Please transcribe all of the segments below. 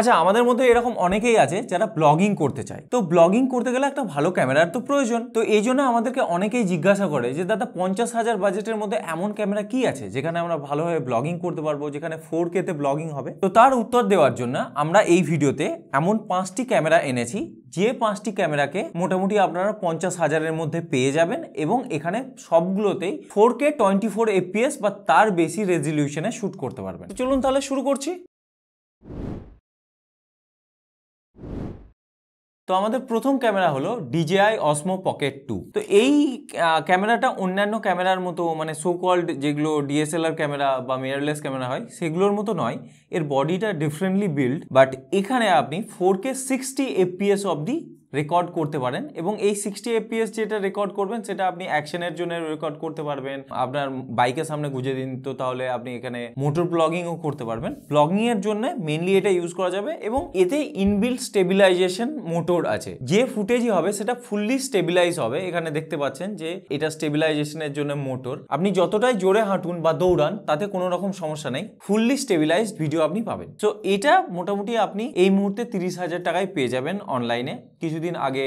আচ্ছা আমাদের মধ্যে এরকম অনেকেই আছে যারা ব্লগিং করতে চায় তো ব্লগিং করতে গেলে একটা ভালো ক্যামেরার তো প্রয়োজন তো এই জন্য আমাদেরকে অনেকেই জিজ্ঞাসা করে যে দাদা পঞ্চাশ হাজার বাজেটের মধ্যে এমন ক্যামেরা কি আছে যেখানে আমরা ভালোভাবে ব্লগিং করতে পারবো যেখানে ফোর কেতে ব্লগিং হবে তো তার উত্তর দেওয়ার জন্য আমরা এই ভিডিওতে এমন পাঁচটি ক্যামেরা এনেছি যে পাঁচটি ক্যামেরাকে মোটামুটি আপনারা পঞ্চাশ হাজারের মধ্যে পেয়ে যাবেন এবং এখানে সবগুলোতেই four K twenty four fps বা তার বেশি রেজলিউশনে শ্যুট করতে পারবেন চলুন তাহলে শুরু করছি তো আমাদের প্রথম ক্যামেরা হলো ডিজেআই অসমো পকেট টু তো এই ক্যামেরাটা অন্যান্য ক্যামেরার মতো মানে সো কল্ড যেগুলো ডিএসএলআর ক্যামেরা বা মিররলেস ক্যামেরা হয় সেগুলোর মতো নয় এর বডিটা ডিফারেন্টলি বিল্ড বাট এখানে আপনি four K sixty of the record করতে পারেন এবং এই সিক্সটি এপিএস যেটা রেকর্ড করবেন সেটা আপনি অ্যাকশনের জন্য রেকর্ড করতে পারবেন আপনার বাইকের সামনে গুজে দিন তো তাহলে আপনি এখানে মোটর ব্লগিংও করতে পারবেন ব্লগিংয়ের জন্য মেনলি এটা ইউজ করা যাবে এবং এতে ইনবিল্ড স্টেবিলাইজেশন মোটর আছে যে ফুটেজই হবে সেটা ফুললি স্টেবিলাইজ হবে এখানে দেখতে পাচ্ছেন যে এটা স্টেবিলাইজেশনের জন্য মোটর আপনি যতটাই জোরে হাঁটুন বা দৌড়ান তাতে কোনো রকম সমস্যা নেই ফুললি স্টেবিলাইজড ভিডিও আপনি পাবেন তো এটা মোটামুটি আপনি এই মুহূর্তে তিরিশ হাজার টাকায় পেয়ে যাবেন অনলাইনে কিছু কিছুদিন আগে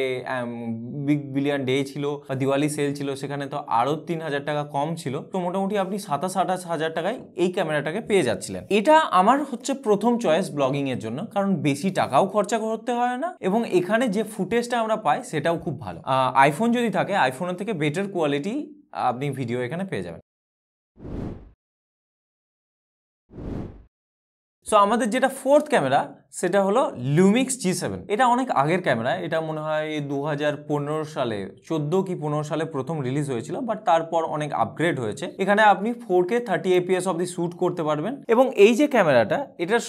বিগ বিলিয়ন ডে ছিল বা দিওয়ালি সেল ছিল সেখানে তো আরও তিন হাজার টাকা কম ছিল তো মোটামুটি আপনি সাতাশ আঠাশ হাজার টাকায় এই ক্যামেরাটাকে পেয়ে যাচ্ছিলেন এটা আমার হচ্ছে প্রথম চয়েস ব্লগিংয়ের জন্য কারণ বেশি টাকাও খরচা করতে হয় না এবং এখানে যে ফুটেজটা আমরা পাই সেটাও খুব ভালো আইফোন যদি থাকে আইফোনের থেকে বেটার কোয়ালিটি আপনি ভিডিও এখানে পেয়ে যাবেন সো আমাদের যেটা ফোর্থ ক্যামেরা সেটা হলো লুমিক্স জি সেভেন এটা অনেক আগের ক্যামেরা এটা মনে হয় দু হাজার সালে চোদ্দো কি পনেরো সালে প্রথম রিলিজ হয়েছিল বাট তারপর অনেক আপগ্রেড হয়েছে এখানে আপনি ফোর কে থার্টি এপিএস অব্দি শ্যুট করতে পারবেন এবং এই যে ক্যামেরাটা এটার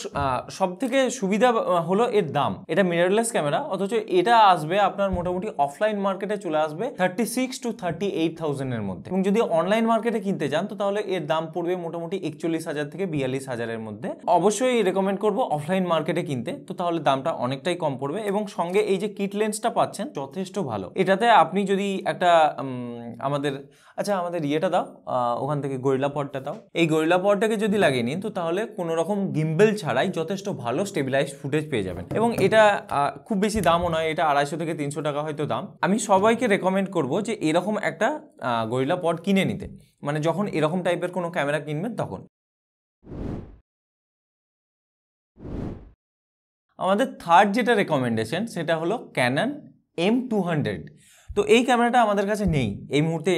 সব থেকে সুবিধা হলো এর দাম এটা মিরারলেস ক্যামেরা অথচ এটা আসবে আপনার মোটামুটি অফলাইন মার্কেটে চলে আসবে thirty six to thirty eight থাউজেন্ডের মধ্যে এবং যদি অনলাইন মার্কেটে কিনতে যান তো তাহলে এর দাম পড়বে মোটামুটি একচল্লিশ হাজার থেকে বিয়াল্লিশ হাজারের মধ্যে অবশ্যই রেকমেন্ড করবো অফলাইন মার্কেটে কিনতে তো তাহলে দামটা অনেকটাই কম পড়বে এবং সঙ্গে এই যে কিট লেন্সটা পাচ্ছেন যথেষ্ট ভালো এটাতে আপনি যদি একটা আমাদের আচ্ছা আমাদের ইয়েটা দাও ওখান থেকে গরিলা পটটা দাও এই গরিলা পটটাকে যদি লাগিয়ে নিন তো তাহলে কোনো রকম গিম্বেল ছাড়াই যথেষ্ট ভালো স্টেবিলাইজ ফুটেজ পেয়ে যাবেন এবং এটা খুব বেশি দামও নয় এটা আড়াইশো থেকে তিনশো টাকা হয়তো দাম আমি সবাইকে রেকমেন্ড করব যে এরকম একটা গরিলা পট কিনে নিতে মানে যখন এরকম টাইপের কোনো ক্যামেরা কিনবেন তখন আমাদের থার্ড যেটা রেকমেন্ডেশন সেটা হলো ক্যানন এম টু হান্ড্রেড তো এই ক্যামেরাটা আমাদের কাছে নেই এই মুহূর্তে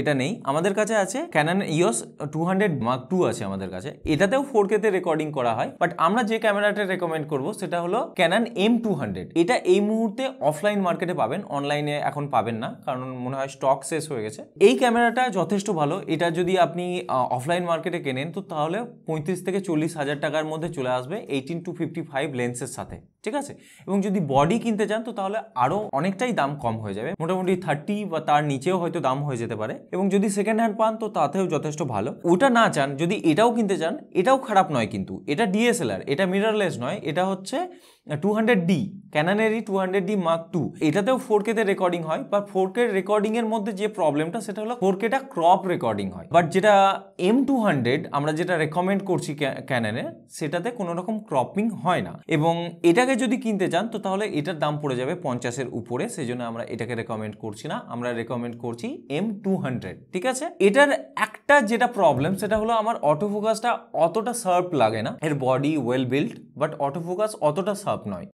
এটা নেই আমাদের কাছে আছে Canon EOS two hundred mark two আছে আমাদের কাছে এটাতেও ফোর কেতে রেকর্ডিং করা হয় বাট আমরা যে ক্যামেরাটা রেকমেন্ড করব সেটা হলো ক্যানান এম টু হান্ড্রেড এটা এই মুহূর্তে অফলাইন মার্কেটে পাবেন অনলাইনে এখন পাবেন না কারণ মনে হয় স্টক শেষ হয়ে গেছে এই ক্যামেরাটা যথেষ্ট ভালো এটা যদি আপনি অফলাইন মার্কেটে কেনেন তো তাহলে পঁয়ত্রিশ থেকে চল্লিশ হাজার টাকার মধ্যে চলে আসবে এইটিন টু ফিফটি ফাইভ লেন্সের সাথে ঠিক আছে এবং যদি বডি কিনতে চান তো তাহলে আরও অনেকটাই দাম কম হয়ে যাবে মোটামুটি মোটামুটি থার্টি বা তার নিচেও হয়তো দাম হয়ে যেতে পারে এবং যদি সেকেন্ড হ্যান্ড পান তো তাতেও যথেষ্ট ভালো ওটা না চান যদি এটাও কিনতে চান এটাও খারাপ নয় কিন্তু এটা ডিএসএলআর এটা মিররলেস নয় এটা হচ্ছে টু হান্ড্রেড ডি ক্যানানেরই two hundred D mark two এটাতেও ফোর কেতে রেকর্ডিং হয় বা ফোর কে রেকর্ডিংয়ের মধ্যে যে প্রবলেমটা সেটা হলো ফোর কেটা ক্রপ রেকর্ডিং হয় বাট যেটা এম টু হান্ড্রেড আমরা যেটা রেকমেন্ড করছি ক্যানানে সেটাতে কোনো রকম ক্রপিং হয় না এবং এটাকে যদি কিনতে চান তো তাহলে এটার দাম পড়ে যাবে পঞ্চাশের উপরে সেই জন্য আমরা এটাকে রেকমেন্ড করছি না আমরা রেকমেন্ড করছি এম টু হান্ড্রেড ঠিক আছে এটার একটা যেটা প্রবলেম সেটা হলো আমার অটোফোকাসটা অতটা সার্প লাগে না এর body well build but autofocus অতটা সার্প সম্ভব নয়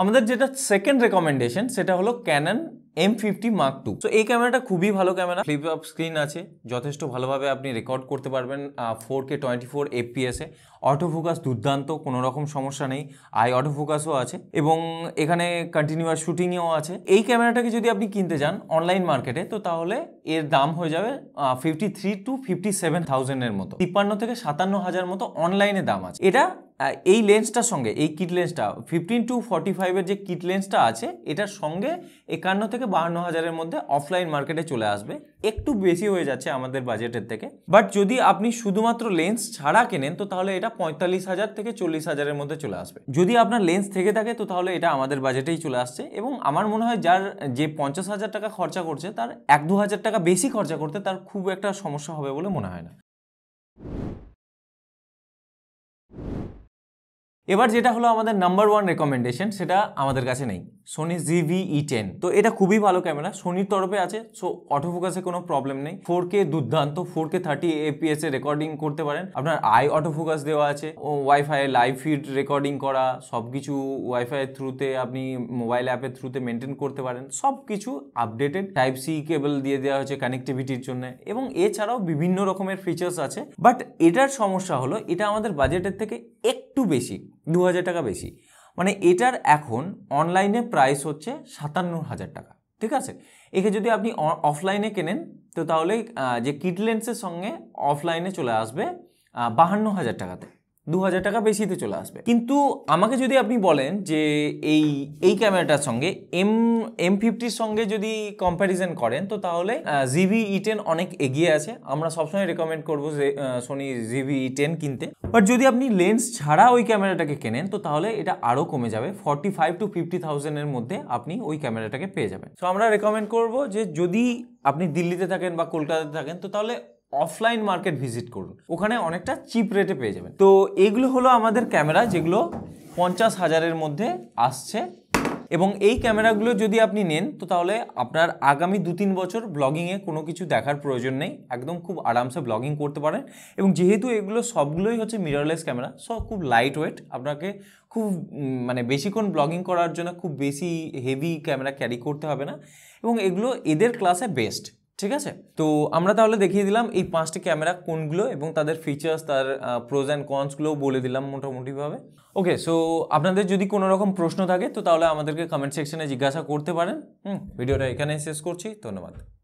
আমাদের যেটা সেকেন্ড রেকমেন্ডেশন সেটা হলো Canon M fifty mark two তো এই ক্যামেরাটা খুবই ভালো ক্যামেরা ফ্লিপ আপ স্ক্রিন আছে যথেষ্ট ভালোভাবে আপনি রেকর্ড করতে পারবেন ফোর কে টোয়েন্টি ফোর এফপিএসে অটো ফোকাস দুর্দান্ত কোনো রকম সমস্যা নেই আই অটো ফোকাসও আছে এবং এখানে কন্টিনিউয়াস শুটিংও আছে এই ক্যামেরাটাকে যদি আপনি কিনতে যান অনলাইন মার্কেটে তো তাহলে এর দাম হয়ে যাবে fifty three to fifty seven থাউজেন্ডের মতো তিপ্পান্ন থেকে সাতান্ন হাজার মতো অনলাইনে দাম আছে এটা এই লেন্সটার সঙ্গে এই কিট লেন্সটা ফিফটিন টু ফর্টি ফাইভের যে কিট লেন্সটা আছে এটার সঙ্গে একান্ন থেকে থেকে বাহান্ন হাজারের মধ্যে অফলাইন মার্কেটে চলে আসবে একটু বেশি হয়ে যাচ্ছে আমাদের বাজেটের থেকে বাট যদি আপনি শুধুমাত্র লেন্স ছাড়া কেনেন তো তাহলে এটা পঁয়তাল্লিশ হাজার থেকে চল্লিশ হাজারের মধ্যে চলে আসবে যদি আপনার লেন্স থেকে থাকে তো তাহলে এটা আমাদের বাজেটেই চলে আসছে এবং আমার মনে হয় যার যে পঞ্চাশ হাজার টাকা খরচা করছে তার এক দু হাজার টাকা বেশি খরচা করতে তার খুব একটা সমস্যা হবে বলে মনে হয় না এবার যেটা হলো আমাদের নাম্বার ওয়ান রেকমেন্ডেশন সেটা আমাদের কাছে নেই সোনি জিভি ই টেন তো এটা খুবই ভালো ক্যামেরা সোনির তরফে আছে সো অটো ফোকাসে কোনো প্রবলেম নেই ফোর কে দুর্দান্ত ফোর কে থার্টি এপিএস এ রেকর্ডিং করতে পারেন আপনার আই অটোফোকাস দেওয়া আছে ও ওয়াইফাই লাইভ ফিড রেকর্ডিং করা সব কিছু ওয়াইফাই থ্রুতে আপনি মোবাইল অ্যাপের থ্রুতে মেনটেন করতে পারেন সব কিছু আপডেটেড টাইপ সি কেবল দিয়ে দেওয়া হয়েছে কানেক্টিভিটির জন্য এবং এছাড়াও বিভিন্ন রকমের ফিচার্স আছে বাট এটার সমস্যা হলো এটা আমাদের বাজেটের থেকে একটু বেশি দু হাজার টাকা বেশি মানে এটার এখন অনলাইনে প্রাইস হচ্ছে সাতান্ন হাজার টাকা ঠিক আছে একে যদি আপনি অফলাইনে কেনেন তো তাহলে যে কিট লেন্সের সঙ্গে অফলাইনে চলে আসবে বাহান্ন হাজার টাকাতে দু হাজার টাকা বেশিতে চলে আসবে কিন্তু আমাকে যদি আপনি বলেন যে এই এই ক্যামেরাটার সঙ্গে এম এম ফিফটির সঙ্গে যদি কম্প্যারিজন করেন তো তাহলে জিভি ই টেন অনেক এগিয়ে আছে আমরা সবসময় রেকমেন্ড করবো যে সোনি জিভি ই টেন কিনতে বাট যদি আপনি লেন্স ছাড়া ওই ক্যামেরাটাকে কেনেন তো তাহলে এটা আরও কমে যাবে ফর্টি ফাইভ টু ফিফটি থাউজেন্ডের মধ্যে আপনি ওই ক্যামেরাটাকে পেয়ে যাবেন সো আমরা রেকমেন্ড করব যে যদি আপনি দিল্লিতে থাকেন বা কলকাতাতে থাকেন তো তাহলে অফলাইন মার্কেট ভিজিট করুন ওখানে অনেকটা চিপ রেটে পেয়ে যাবেন তো এগুলো হলো আমাদের ক্যামেরা যেগুলো পঞ্চাশ হাজারের মধ্যে আসছে এবং এই ক্যামেরাগুলো যদি আপনি নেন তো তাহলে আপনার আগামী দু তিন বছর ব্লগিংয়ে কোনো কিছু দেখার প্রয়োজন নেই একদম খুব আরামসে ব্লগিং করতে পারেন এবং যেহেতু এগুলো সবগুলোই হচ্ছে মিররলেস ক্যামেরা সব খুব লাইট ওয়েট আপনাকে খুব মানে বেশিক্ষণ ব্লগিং করার জন্য খুব বেশি হেভি ক্যামেরা ক্যারি করতে হবে না এবং এগুলো এদের ক্লাসে বেস্ট ঠিক আছে তো আমরা তাহলে দেখিয়ে দিলাম এই পাঁচটি ক্যামেরা কোনগুলো এবং তাদের ফিচার্স তার প্রোজ অ্যান্ড কনসগুলোও বলে দিলাম মোটামুটিভাবে ওকে সো আপনাদের যদি কোনো রকম প্রশ্ন থাকে তো তাহলে আমাদেরকে কমেন্ট সেকশনে জিজ্ঞাসা করতে পারেন হুম ভিডিওটা এখানেই শেষ করছি ধন্যবাদ